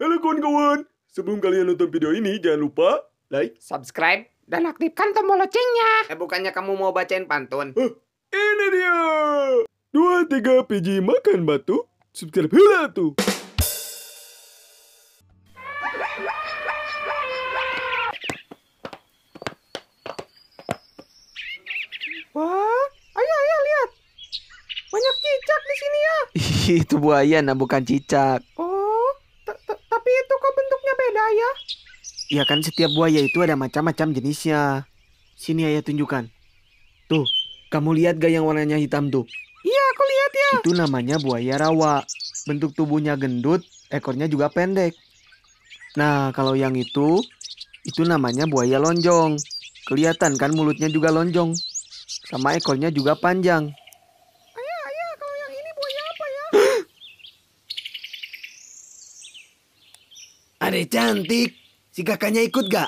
Halo kawan-kawan, sebelum kalian nonton video ini jangan lupa like, subscribe, dan aktifkan tombol loncengnya. Eh bukannya kamu mau bacain pantun? Huh, ini dia. Dua tiga biji makan batu, subscribe hula tuh. Wah, ayah ayah lihat. Banyak cicak di sini ya. Itu buaya, nah bukan cicak. Oh buaya. Iya kan setiap buaya itu ada macam-macam jenisnya. Sini ayah tunjukkan. Tuh, kamu lihat gak yang warnanya hitam tuh? Iya, aku lihat ya. Itu namanya buaya rawa. Bentuk tubuhnya gendut, ekornya juga pendek. Nah, kalau yang itu, itu namanya buaya lonjong. Kelihatan kan mulutnya juga lonjong. Sama ekornya juga panjang. Adek cantik, si kakaknya ikut gak?